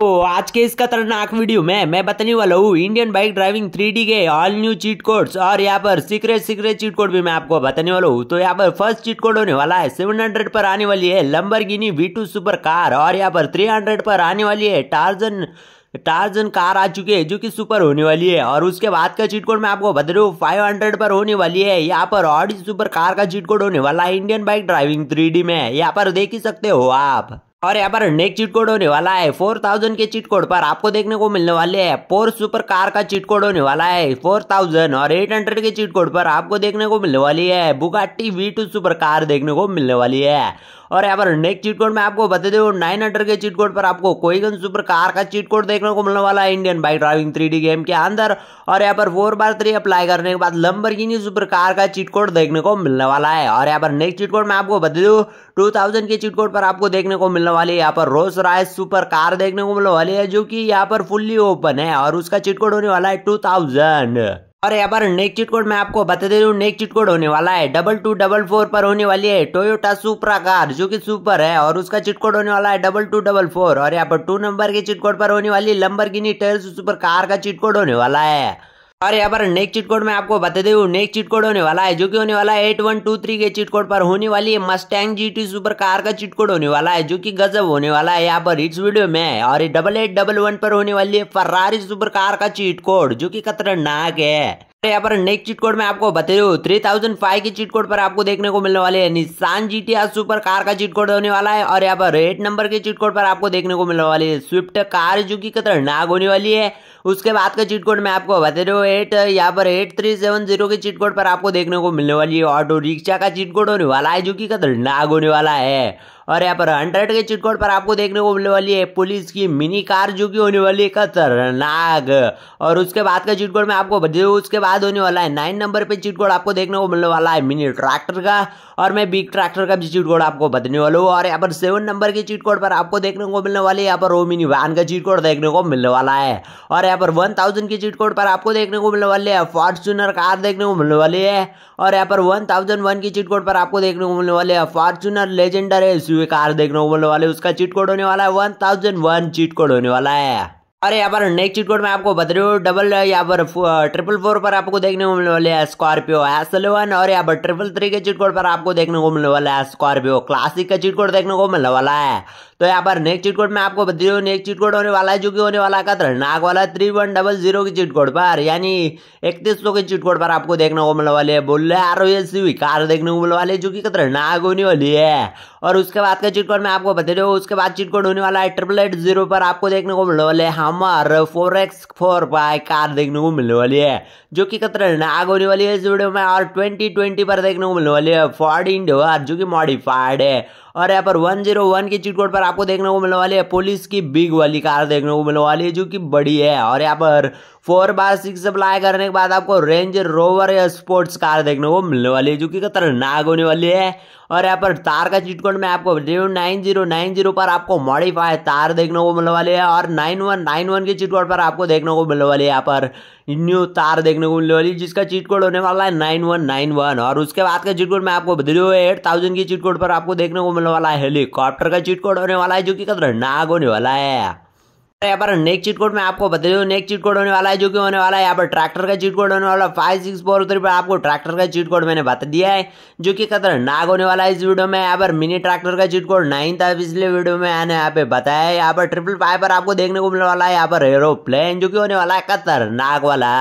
तो आज के इस खतरनाक वीडियो में मैं बताने वाला हूँ इंडियन बाइक ड्राइविंग थ्री के ऑल न्यू चीट कोड्स और यहाँ पर सीक्रेट सीक्रेट चीट कोड भी मैं आपको बताने वाला हूँ तो यहाँ पर फर्स्ट चीट कोड होने वाला है 700 पर आने वाली है लंबर गिनी सुपर कार और यहाँ पर 300 पर आने वाली है टार्जन टार्जन कार आ चुकी है जो कि सुपर होने वाली है और उसके बाद का चीट कोड मैं आपको बता रही हूँ फाइव हंड्रेड पर होने वाली है यहाँ पर ऑडी सुपर कार का चीट कोड होने वाला है इंडियन बाइक ड्राइविंग थ्री में यहाँ पर देख ही सकते हो आप और यहाँ पर नेक्स्ट चीट कोड होने वाला है फोर थाउजेंड के चीट कोड पर आपको देखने को मिलने वाले है फोर सुपर कार का चीट कोड होने वाला है फोर थाउजेंड और एट हंड्रेड के चीट कोड पर आपको देखने को मिलने वाली है Bugatti V two super car देखने को मिलने वाली है और यहाँ पर नेक्स्ट चीट कोड में आपको बता दो नाइन हंड्रेड के चीट कोड पर आपको कोईगन सुपर कार का चीट कोड देखने को मिलने वाला है Indian bike driving three game के अंदर और यहाँ पर फोर बार थ्री अप्लाई करने के बाद लंबर सुपर कार का चीट कोड देखने को मिलने वाला है और यहाँ पर नेक्स्ट चीट कोड में आपको बता दो टू थाउजेंड के चीट कोड पर आपको देखने को मिलने वाली है यहाँ पर रोस राय सुपर कार देखने को मिलने वाली है जो कि यहाँ पर फुल्ली ओपन है और उसका चीट कोड होने वाला है टू थाउजेंड और यहाँ पर नेक्स्ट चिट कोड मैं आपको बता रहा दूँ नेक्स्ट चिट कोड होने वाला है डबल टू डबल फोर पर होने वाली है टोयोटा सुप्रा कार जो कि सुपर है और उसका चिट कोड होने वाला है डबल टू डबल फोर और यहाँ पर टू नंबर के चिट कोड पर होने वाली लंबर गिनी टेल सुपर कार का चिट कोड होने वाला है और यहाँ पर नेक्स्ट चीट कोड मैं आपको बता दे नेक्स्ट चीट कोड होने वाला है जो कि होने वाला है एट वन टू थ्री के चीट कोड पर होने वाली है Mustang G T super car का चीट कोड होने वाला है जो कि गजब होने वाला है यहाँ पर इस वीडियो में और डबल एट डबल वन पर होने वाली है फरारी सुपर कार का चीट कोड जो की खतरनाक है यहाँ पर नेक्स्ट चीट कोड में आपको बता रही हूँ थ्री थाउजेंड फाइव की चीट कोड पर आपको देखने को मिलने वाले है Nissan G T super car का चीट कोड होने वाला है और यहाँ पर एट नंबर के चीट कोड पर आपको देखने को मिलने वाली है स्विफ्ट कार जो की खतरनाक होने वाली है उसके बाद का चीट कोड मैं आपको बता रहा हूँ एट यहाँ पर एट थ्री सेवन जीरो के चीट कोड पर आपको देखने को मिलने वाली है ऑटो रिक्शा का चीट कोड होने वाला है जो कि खतरनाक होने वाला है और यहाँ पर हंड्रेड के कोड पर आपको देखने को मिलने वाली है पुलिस की मिनी कार जो कि होने वाली है खतरनाक और उसके बाद का कोड में आपको उसके बाद होने वाला है नाइन नंबर पे कोड आपको देखने को मिलने वाला है मिनी ट्रैक्टर का और मैं बिग ट्रैक्टर का भी कोड आपको बताने वाला हूँ और यहाँ पर सेवन नंबर के कोड पर आपको देखने को मिलने वाली है यहाँ पर ओ मिनी वाहन का कोड देखने को मिलने वाला है और यहाँ पर वन थाउजेंड की चीट कोड पर आपको देखने को मिलने वाली है फॉर्चूनर कार देखने को मिलने वाली है और यहाँ पर वन थाउजेंड वन की चीट कोड पर आपको देखने को मिलने वाली है फॉर्चूनर लेजेंडर है एसयूवी कार देखने को मिलने वाले उसका चीट कोड होने वाला है one thousand one cheat code होने वाला है अरे यहाँ पर नेक्स्ट चीट कोड में आपको बता रही हूँ डबल यहाँ पर ट्रिपल फोर uh, पर आपको देखने को मिलने वाले है स्कॉर्पियो एस एलेवन और यहाँ पर ट्रिपल थ्री के चीट कोड पर आपको देखने को मिलने वाला है स्कॉर्पियो क्लासिक का चीट कोड देखने को मिलने वाला है तो यहाँ पर नेक्स्ट चीट कोड में आपको बता दूँ नेक्स्ट चीट कोड होने वाला है जो कि होने वाला का खतरनाक वाला थ्री वन डबल जीरो की चीट कोड पर यानी इकतीस सौ के चीट कोड पर आपको देखने को मिलने वाली है बोल आर ओ एस कार देखने को मिलने वाली है जो कि खतरनाक होने वाली है और उसके बाद का चीट कोड आपको बता दूँ उसके बाद चीट कोड होने वाला है ट्रिपल एट जीरो पर आपको देखने को मिलने वाले Hummer four X four by car देखने को मिलने वाली है जो कि खतरनाक होने वाली है इस वीडियो में और ट्वेंटी ट्वेंटी पर देखने को मिलने वाली है फॉर्ड इंडोर जो कि मॉडिफाइड है और यहाँ पर 101 की चीट कोड पर आपको देखने को मिलने वाली है पुलिस की बिग वाली कार देखने को मिलने वाली है जो कि बड़ी है और यहाँ पर फोर बार सिक्स अप्लाई करने के बाद आपको रेंज रोवर या स्पोर्ट्स कार देखने को मिलने वाली है जो कि खतरनाक होने वाली है और यहाँ पर तार का चिटकोट में आपको नाइन जीरो नाइन जीरो पर आपको मॉडिफाई तार देखने को मिलने वाली है और नाइन वन नाइन वन के चिटकोट पर आपको देखने को मिलने वाली है यहाँ पर न्यू तार देखने को मिलने वाली जिसका चिटकोट होने वाला है नाइन वन नाइन वन और उसके बाद का चिटकोट में आपको बदलो एट थाउजेंड की चिटकोट पर आपको देखने को मिलने वाला है हेलीकॉप्टर का चिटकोट होने वाला है जो कि खतरनाक होने वाला है यहाँ पर नेक्स्ट चीट कोड में आपको बता दूँ नेक्स्ट चीट कोड होने वाला है जो कि होने वाला है यहाँ पर ट्रैक्टर का चीट कोड होने वाला फाइव सिक्स फोर थ्री पर आपको ट्रैक्टर का चीट कोड मैंने बता दिया है जो कि खतरनाक होने वाला है इस वीडियो में यहाँ पर मिनी ट्रैक्टर का चीट कोड नाइन था पिछले वीडियो में मैंने यहाँ पे बताया है यहाँ पर ट्रिपल फाइव पर आपको देखने को मिलने वाला है यहाँ पर एरोप्लेन जो कि होने वाला है खतरनाक वाला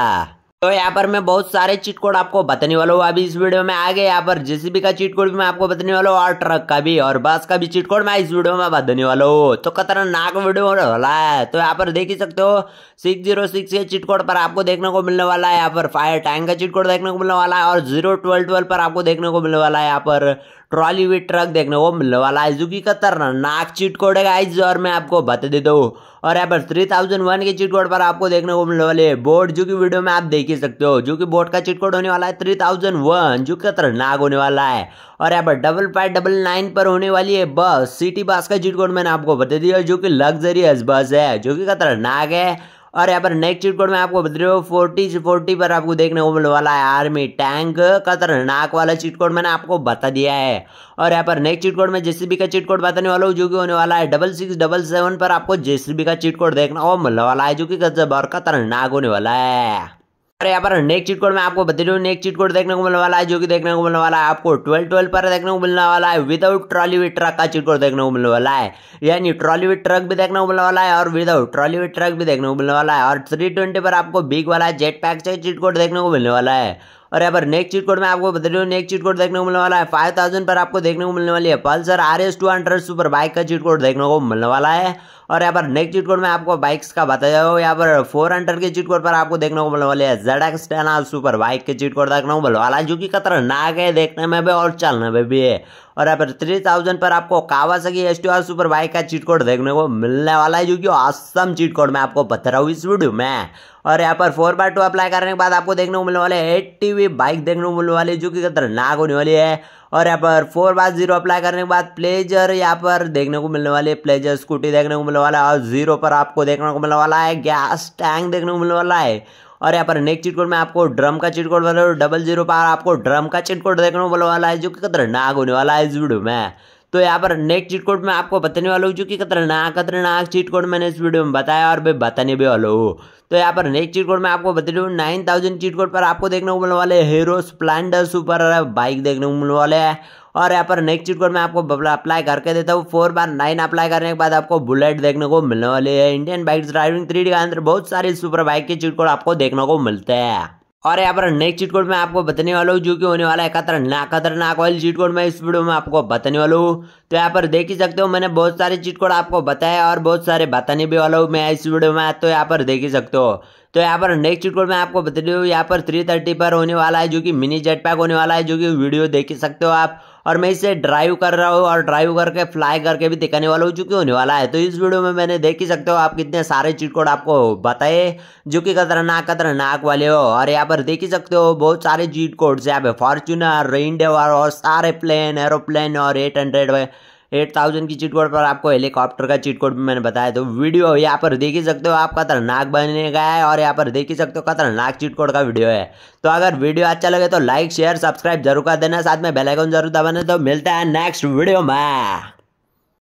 तो यहाँ पर मैं बहुत सारे चीट कोड आपको बताने वाला हूँ अभी इस वीडियो में आगे यहाँ पर जेसीबी का चीट कोड भी मैं आपको बताने वाला हूँ और ट्रक का भी और बस का भी चीट कोड मैं इस वीडियो में बताने वाला हूँ तो खतरनाक वीडियो होने वाला है तो यहाँ पर देख ही सकते हो सिक्स जीरो सिक्स के चीट कोड पर आपको देखने को मिलने वाला है यहाँ पर फायर टैंक का चीट कोड देखने को मिलने वाला है और जीरो ट्वेल्व ट्वेल्व पर आपको देखने को मिलने वाला है यहाँ पर ट्रॉली विथ ट्रक देखने को मिलने वाला है जो कि खतरनाक चीट कोड है गाइज और मैं आपको बता देता हूँ और यहाँ पर थ्री थाउजेंड वन के चिटकोड कोड पर आपको देखने को मिलने वाले बोर्ड जो कि वीडियो में आप देख ही सकते हो जो कि बोर्ड का चीट कोड होने वाला है थ्री थाउजेंड वन जो खतरनाक होने वाला है और यहाँ पर डबल फाइव डबल नाइन पर होने वाली है बस सिटी बस का चिटकोड कोड मैंने आपको बता दिया जो कि लग्जरियस बस है जो कि खतरनाक है और यहाँ पर नेक्स्ट चिटकोड में आपको बता रहे हो फोर्टी फोर्टी पर आपको देखने को मिलने वाला है आर्मी टैंक खतरनाक वाला चिटकोड मैंने आपको बता दिया है और यहाँ पर नेक्स्ट चिटकोड में जेसीबी का चिटकोड बताने वाला हूँ जो कि होने वाला है डबल सिक्स डबल सेवन पर आपको जेसीबी का कोड देखने को मिलने वाला है जो कि गजब और खतरनाक होने वाला है और यहाँ पर नेक्स्ट चीट कोड में आपको बता रही हूँ नेक्स्ट चीट कोड देखने को मिलने वाला है जो कि देखने को मिलने वाला है आपको ट्वेल्व ट्वेल्व पर देखने को मिलने वाला है विदाउट ट्रॉली विद ट्रक का चीट कोड देखने को मिलने वाला है यानी ट्रॉली विद ट्रक भी देखने को मिलने वाला है और विदाउट ट्रॉली विद ट्रक भी देखने को मिलने वाला है और थ्री पर आपको बिग वाला जेट पैक से चीट कोड देखने को मिलने वाला है और यहाँ पर नेक्स्ट चीट कोड में आपको बता दूँ नेक्स्ट चीट कोड देखने को मिलने वाला है फाइव थाउजेंड पर आपको देखने को मिलने वाली है Pulsar R S two hundred super bike का चीट कोड देखने को मिलने वाला है और यहाँ पर नेक्स्ट चीट कोड में आपको बाइक्स का बताया हो यहाँ पर फोर हंड्रेड के चीट कोड पर आपको देखने को मिलने वाली है Z X ten super bike के चीट कोड देखने को मिलने वाला है जो कि खतरनाक है देखने में भी और चलने में भी है और यहाँ पर थ्री थाउजेंड पर आपको Kawasaki S T R super bike का चीट कोड देखने को मिलने वाला है जो कि आसम चीट कोड मैं आपको बता रहा हूँ इस वीडियो में और यहाँ पर फोर बाय टू अप्लाई करने के बाद आपको देखने को मिलने वाले एट्टी बाइक देखने को मिलने वाली है जो कि खतरनाक होने वाली है और यहाँ पर फोर बाय जीरो अप्लाई करने के बाद प्लेजर यहाँ पर देखने को मिलने वाली है प्लेजर स्कूटी देखने को मिलने वाला है और जीरो पर आपको देखने को मिलने वाला है गैस टैंक देखने को मिलने वाला है और यहाँ पर नेक्स्ट चीट कोड में आपको ड्रम का चीट कोड वाला डबल जीरो पर आपको ड्रम का चीट कोड देखने वाला है जो कि खतरनाक होने वाला है इस वीडियो में तो यहाँ पर नेक्स्ट चीट कोड मैं आपको बताने वाला हूँ जो कि खतरनाक खतरनाक चीट कोड मैंने इस वीडियो में बताया और मैं बताने भी वाला हूँ तो यहाँ पर नेक्स्ट चीट कोड मैं आपको बता रही हूँ नाइन थाउजेंड चीट कोड पर आपको देखने को मिलने वाले हीरो स्प्लेंडर सुपर बाइक देखने को मिलने वाले हैं और यहाँ पर नेक्स्ट चीट कोड मैं आपको अप्लाई करके देता हूँ फोर बार नाइन अप्लाई करने के बाद आपको बुलेट देखने को मिलने वाली है इंडियन बाइक ड्राइविंग थ्री के अंदर बहुत सारी सुपर बाइक के चीट कोड आपको देखने को मिलते हैं और यहाँ पर नेक्स्ट चीट कोड मैं आपको बताने वाला हूँ जो कि होने वाला है खतरनाक खतरनाक वाली चीट कोड मैं इस वीडियो में आपको बताने वाला हूँ तो यहाँ पर देख ही सकते हो मैंने बहुत सारे चीट कोड आपको बताया और बहुत सारे बताने भी वाला हूँ मैं इस वीडियो में तो यहाँ पर देख ही सकते हो तो यहाँ पर नेक्स्ट चीट कोड मैं आपको बता रही हूँ यहाँ पर थ्री थर्टी पर होने वाला है जो कि मिनी जेट पैक होने वाला है जो कि वीडियो देख ही सकते हो आप और मैं इसे ड्राइव कर रहा हूँ और ड्राइव करके फ्लाई करके भी दिखाने वाला हूँ जो कि होने वाला है तो इस वीडियो में मैंने देख ही सकते हो आप कितने सारे चीट कोड आपको बताए जो कि खतरनाक खतरनाक वाले हो और यहाँ पर देख ही सकते हो बहुत सारे चीट कोड्स यहाँ पे फॉर्चूनर रेनडेवर और सारे प्लेन एरोप्लेन और एट हंड्रेड एट थाउजेंड की चीट कोड पर आपको हेलीकॉप्टर का चीट कोड भी मैंने बताया तो वीडियो यहाँ पर देख ही सकते हो आप खतरनाक बनने गया है और यहाँ पर देख ही सकते हो खतरनाक चीट कोड का वीडियो है तो अगर वीडियो अच्छा लगे तो लाइक शेयर सब्सक्राइब जरूर कर देना साथ में बेलाइकन जरूर दबाने तो मिलता है नेक्स्ट वीडियो में